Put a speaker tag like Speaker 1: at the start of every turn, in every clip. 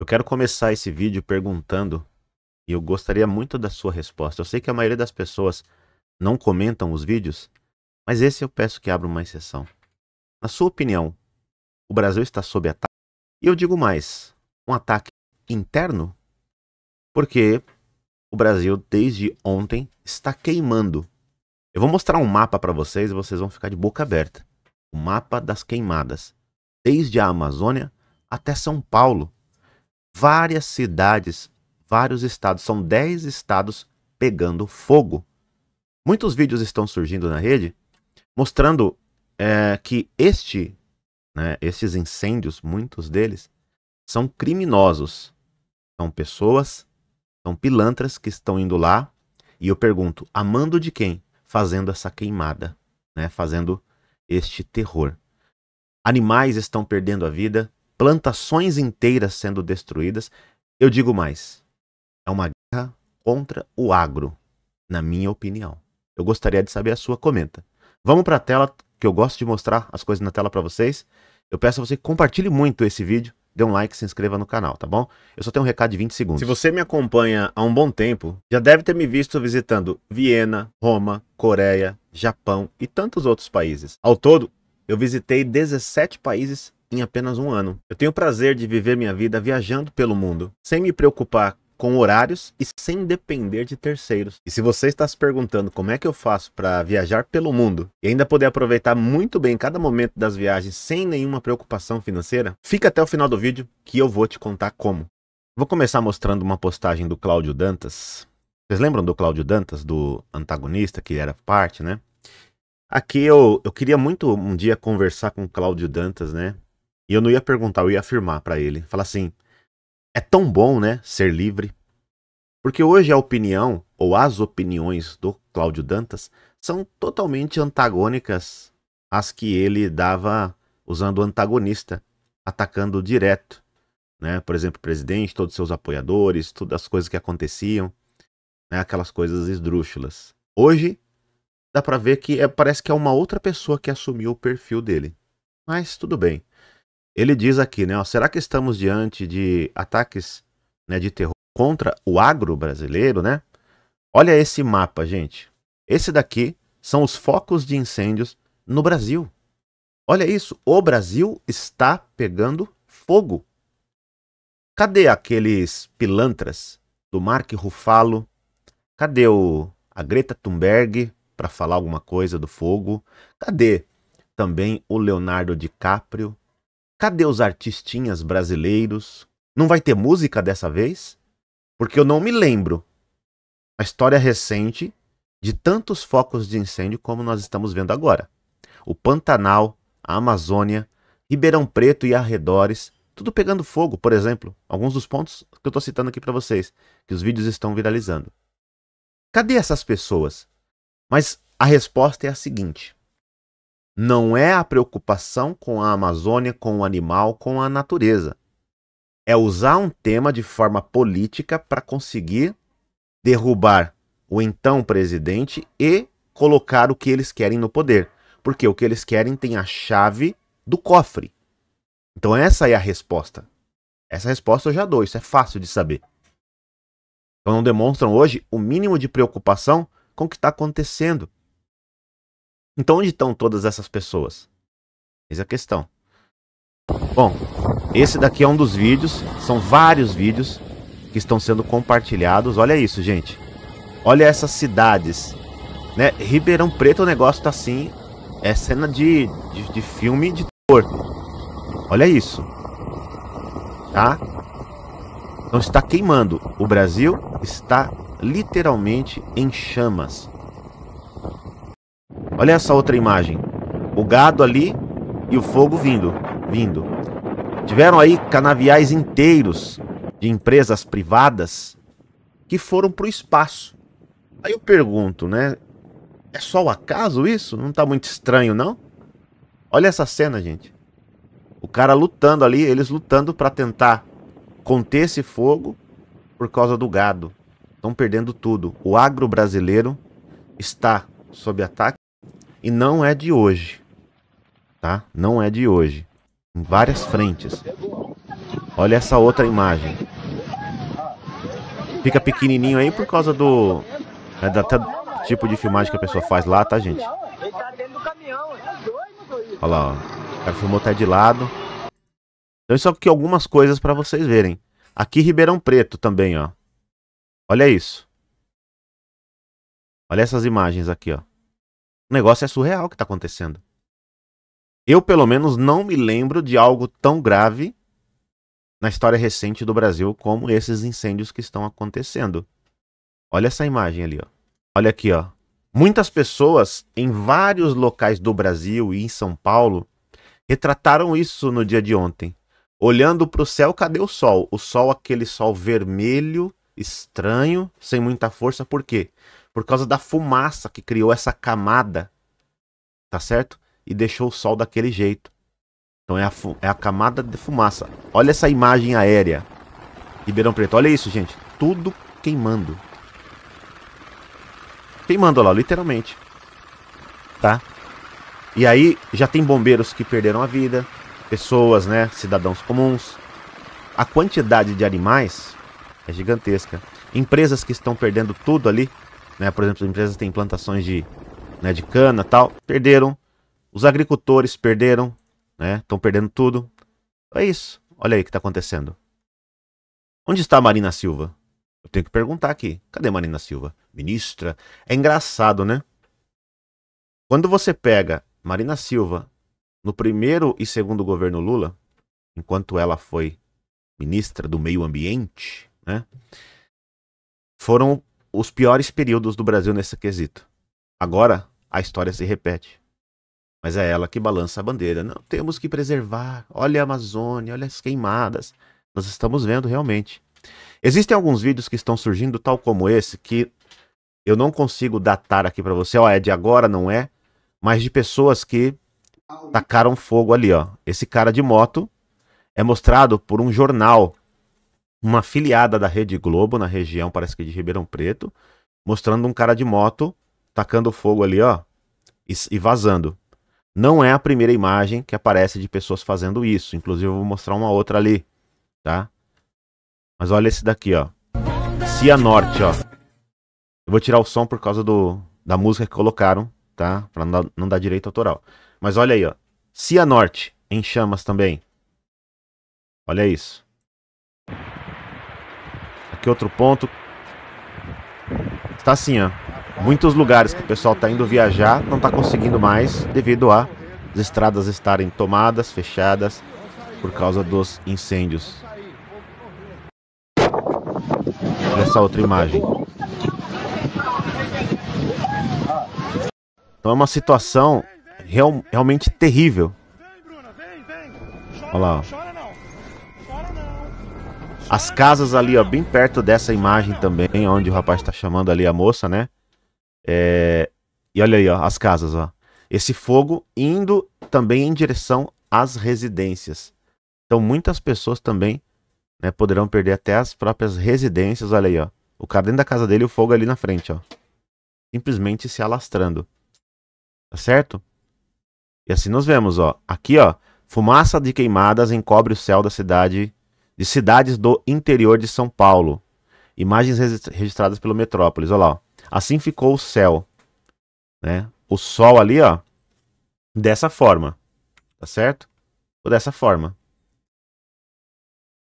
Speaker 1: Eu quero começar esse vídeo perguntando, e eu gostaria muito da sua resposta. Eu sei que a maioria das pessoas não comentam os vídeos, mas esse eu peço que abra uma exceção. Na sua opinião, o Brasil está sob ataque? E eu digo mais, um ataque interno? Porque o Brasil, desde ontem, está queimando. Eu vou mostrar um mapa para vocês e vocês vão ficar de boca aberta. O mapa das queimadas, desde a Amazônia até São Paulo várias cidades, vários estados, são 10 estados pegando fogo. Muitos vídeos estão surgindo na rede mostrando é, que este, né, estes incêndios, muitos deles, são criminosos. São pessoas, são pilantras que estão indo lá. E eu pergunto, amando de quem? Fazendo essa queimada, né, fazendo este terror. Animais estão perdendo a vida, plantações inteiras sendo destruídas. Eu digo mais: é uma guerra contra o agro, na minha opinião. Eu gostaria de saber a sua, comenta. Vamos para a tela, que eu gosto de mostrar as coisas na tela para vocês. Eu peço a você que compartilhe muito esse vídeo, dê um like, se inscreva no canal, tá bom? Eu só tenho um recado de 20 segundos. Se você me acompanha há um bom tempo, já deve ter me visto visitando Viena, Roma, Coreia, Japão e tantos outros países. Ao todo, eu visitei 17 países em apenas um ano. Eu tenho o prazer de viver minha vida viajando pelo mundo, sem me preocupar com horários e sem depender de terceiros. E se você está se perguntando como é que eu faço para viajar pelo mundo e ainda poder aproveitar muito bem cada momento das viagens sem nenhuma preocupação financeira, fica até o final do vídeo que eu vou te contar como. Vou começar mostrando uma postagem do Cláudio Dantas. Vocês lembram do Cláudio Dantas, do antagonista que era parte, né? Aqui eu, eu queria muito um dia conversar com o Cláudio Dantas, né? E eu não ia perguntar, eu ia afirmar para ele. Falar assim: é tão bom, né, ser livre. Porque hoje a opinião, ou as opiniões do Cláudio Dantas, são totalmente antagônicas às que ele dava usando o antagonista, atacando direto. Né? Por exemplo, o presidente, todos seus apoiadores, todas as coisas que aconteciam, né? aquelas coisas esdrúxulas. Hoje, dá para ver que é, parece que é uma outra pessoa que assumiu o perfil dele. Mas tudo bem. Ele diz aqui, né? Ó, será que estamos diante de ataques né, de terror contra o agro brasileiro, né? Olha esse mapa, gente. Esse daqui são os focos de incêndios no Brasil. Olha isso, o Brasil está pegando fogo. Cadê aqueles pilantras do Mark Ruffalo? Cadê o, a Greta Thunberg para falar alguma coisa do fogo? Cadê também o Leonardo DiCaprio? Cadê os artistinhas brasileiros? Não vai ter música dessa vez? Porque eu não me lembro a história recente de tantos focos de incêndio como nós estamos vendo agora. O Pantanal, a Amazônia, Ribeirão Preto e arredores, tudo pegando fogo, por exemplo, alguns dos pontos que eu estou citando aqui para vocês, que os vídeos estão viralizando. Cadê essas pessoas? Mas a resposta é a seguinte: não é a preocupação com a Amazônia, com o animal, com a natureza. É usar um tema de forma política para conseguir derrubar o então presidente e colocar o que eles querem no poder. Porque o que eles querem tem a chave do cofre. Então, essa é a resposta. Essa resposta eu já dou, isso é fácil de saber. Então, não demonstram hoje o mínimo de preocupação com o que está acontecendo então onde estão todas essas pessoas? Essa é a questão. Bom, esse daqui é um dos vídeos, são vários vídeos que estão sendo compartilhados. Olha isso, gente. Olha essas cidades, né? Ribeirão Preto, o negócio tá assim, é cena de, de, de filme de terror. Olha isso, tá? Então está queimando. O Brasil está literalmente em chamas. Olha essa outra imagem. O gado ali e o fogo vindo, vindo. Tiveram aí canaviais inteiros de empresas privadas que foram para o espaço. Aí eu pergunto, né? É só o acaso isso? Não está muito estranho, não? Olha essa cena, gente. O cara lutando ali, eles lutando para tentar conter esse fogo por causa do gado. Estão perdendo tudo. O agro brasileiro está sob ataque. E não é de hoje, tá? Não é de hoje. Em várias frentes. Olha essa outra imagem. Fica pequenininho aí por causa do... É, da, tipo de filmagem que a pessoa faz lá, tá, gente? Olha lá, ó. O cara filmou até de lado. Então isso aqui é algumas coisas para vocês verem. Aqui Ribeirão Preto também, ó. Olha isso. Olha essas imagens aqui, ó. O negócio é surreal o que está acontecendo. Eu, pelo menos, não me lembro de algo tão grave na história recente do Brasil como esses incêndios que estão acontecendo. Olha essa imagem ali, ó. Olha aqui, ó. Muitas pessoas em vários locais do Brasil e em São Paulo retrataram isso no dia de ontem. Olhando para o céu, cadê o sol? O sol, aquele sol vermelho, estranho, sem muita força, por quê? por causa da fumaça que criou essa camada, tá certo? E deixou o sol daquele jeito. Então é a, é a camada de fumaça. Olha essa imagem aérea. Ribeirão Preto, olha isso, gente. Tudo queimando. Queimando lá, literalmente. Tá? E aí já tem bombeiros que perderam a vida, pessoas, né, cidadãos comuns. A quantidade de animais é gigantesca. Empresas que estão perdendo tudo ali né? Por exemplo, as empresas têm plantações de, né, de cana tal, perderam. Os agricultores perderam, estão né? perdendo tudo. É isso. Olha aí o que está acontecendo. Onde está a Marina Silva? Eu tenho que perguntar aqui. Cadê Marina Silva? Ministra. É engraçado, né? Quando você pega Marina Silva no primeiro e segundo governo Lula, enquanto ela foi ministra do Meio Ambiente, né? Foram os piores períodos do Brasil nesse quesito. Agora, a história se repete. Mas é ela que balança a bandeira. Não, temos que preservar. Olha a Amazônia, olha as queimadas. Nós estamos vendo realmente. Existem alguns vídeos que estão surgindo, tal como esse, que eu não consigo datar aqui para você. Ó, é de agora, não é? Mas de pessoas que tacaram fogo ali, ó. Esse cara de moto é mostrado por um jornal uma filiada da Rede Globo na região, parece que de Ribeirão Preto, mostrando um cara de moto tacando fogo ali, ó, e, e vazando. Não é a primeira imagem que aparece de pessoas fazendo isso. Inclusive, eu vou mostrar uma outra ali, tá? Mas olha esse daqui, ó. Cia Norte, ó. Eu vou tirar o som por causa do, da música que colocaram, tá? Pra não dar, não dar direito autoral. Mas olha aí, ó. Cia Norte, em chamas também. Olha isso aqui outro ponto. Está assim, ó. Muitos lugares que o pessoal está indo viajar não está conseguindo mais devido a as estradas estarem tomadas, fechadas por causa dos incêndios. essa outra imagem. Então é uma situação real, realmente terrível. Olha lá. Ó. As casas ali, ó, bem perto dessa imagem também, onde o rapaz tá chamando ali a moça, né? É... E olha aí, ó, as casas, ó. Esse fogo indo também em direção às residências. Então muitas pessoas também né, poderão perder até as próprias residências. Olha aí, ó. O cara dentro da casa dele, o fogo ali na frente, ó. Simplesmente se alastrando. Tá certo? E assim nós vemos, ó. Aqui, ó. Fumaça de queimadas encobre o céu da cidade de cidades do interior de São Paulo. Imagens registradas pelo Metrópolis. Olha lá. Assim ficou o céu. Né? O sol ali, ó. Dessa forma. Tá certo? Ou dessa forma.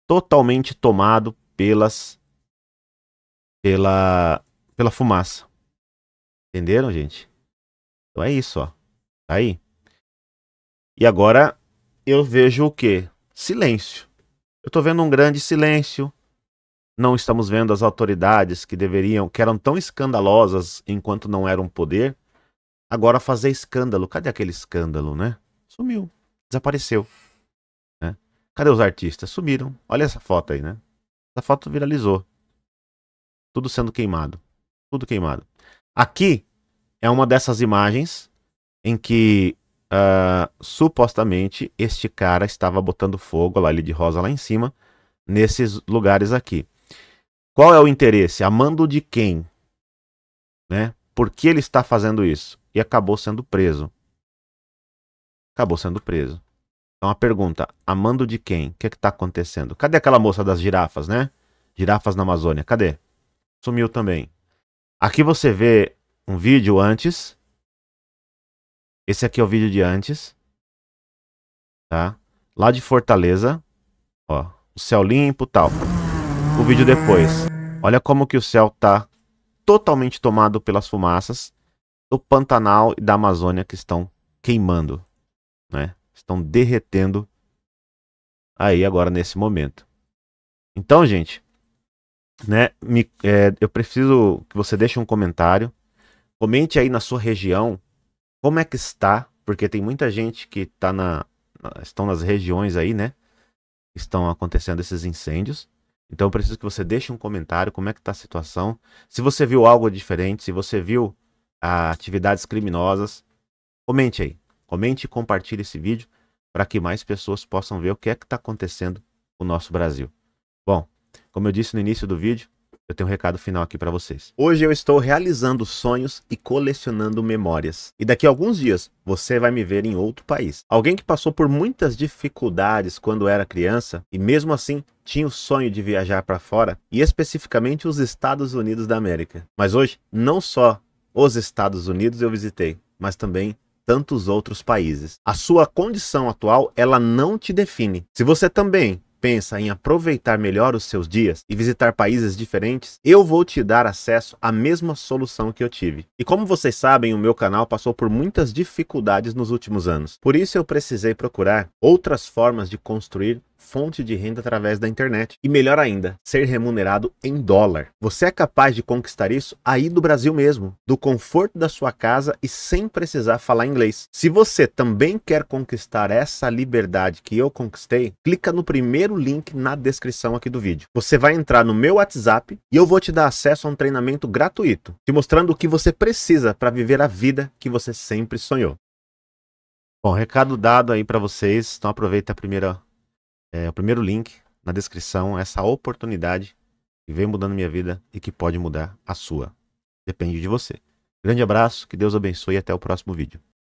Speaker 1: Totalmente tomado pelas. Pela. Pela fumaça. Entenderam, gente? Então é isso, ó. Tá aí. E agora eu vejo o quê? Silêncio. Eu estou vendo um grande silêncio. Não estamos vendo as autoridades que deveriam, que eram tão escandalosas enquanto não eram poder, agora fazer escândalo. Cadê aquele escândalo, né? Sumiu, desapareceu. Né? Cadê os artistas? Sumiram. Olha essa foto aí, né? Essa foto viralizou. Tudo sendo queimado. Tudo queimado. Aqui é uma dessas imagens em que uh, supostamente este cara estava botando fogo, lá ele de rosa lá em cima, nesses lugares aqui. Qual é o interesse? Amando de quem? Né? Por que ele está fazendo isso? E acabou sendo preso. Acabou sendo preso. Então a pergunta, amando de quem? O que é está acontecendo? Cadê aquela moça das girafas, né? Girafas na Amazônia, cadê? Sumiu também. Aqui você vê um vídeo antes esse aqui é o vídeo de antes. Tá? Lá de Fortaleza. Ó, o céu limpo tal. O vídeo depois. Olha como que o céu tá totalmente tomado pelas fumaças do Pantanal e da Amazônia que estão queimando, né? Estão derretendo aí agora nesse momento. Então, gente, né? Me, é, eu preciso que você deixe um comentário. Comente aí na sua região como é que está, porque tem muita gente que está na, estão nas regiões aí, né? Estão acontecendo esses incêndios. Então eu preciso que você deixe um comentário como é que está a situação. Se você viu algo diferente, se você viu ah, atividades criminosas, comente aí. Comente e compartilhe esse vídeo para que mais pessoas possam ver o que é que está acontecendo no nosso Brasil. Bom, como eu disse no início do vídeo, eu tenho um recado final aqui para vocês. Hoje eu estou realizando sonhos e colecionando memórias. E daqui a alguns dias você vai me ver em outro país. Alguém que passou por muitas dificuldades quando era criança e mesmo assim tinha o sonho de viajar para fora, e especificamente os Estados Unidos da América. Mas hoje, não só os Estados Unidos eu visitei, mas também tantos outros países. A sua condição atual, ela não te define. Se você também pensa em aproveitar melhor os seus dias e visitar países diferentes, eu vou te dar acesso à mesma solução que eu tive. E como vocês sabem, o meu canal passou por muitas dificuldades nos últimos anos. Por isso eu precisei procurar outras formas de construir fonte de renda através da internet. E melhor ainda, ser remunerado em dólar. Você é capaz de conquistar isso aí do Brasil mesmo, do conforto da sua casa e sem precisar falar inglês. Se você também quer conquistar essa liberdade que eu conquistei, clica no primeiro link na descrição aqui do vídeo. Você vai entrar no meu WhatsApp e eu vou te dar acesso a um treinamento gratuito, te mostrando o que você precisa para viver a vida que você sempre sonhou. Bom, recado dado aí para vocês, então aproveita a primeira é, o primeiro link na descrição, é essa oportunidade que vem mudando minha vida e que pode mudar a sua. Depende de você. Grande abraço, que Deus abençoe e até o próximo vídeo.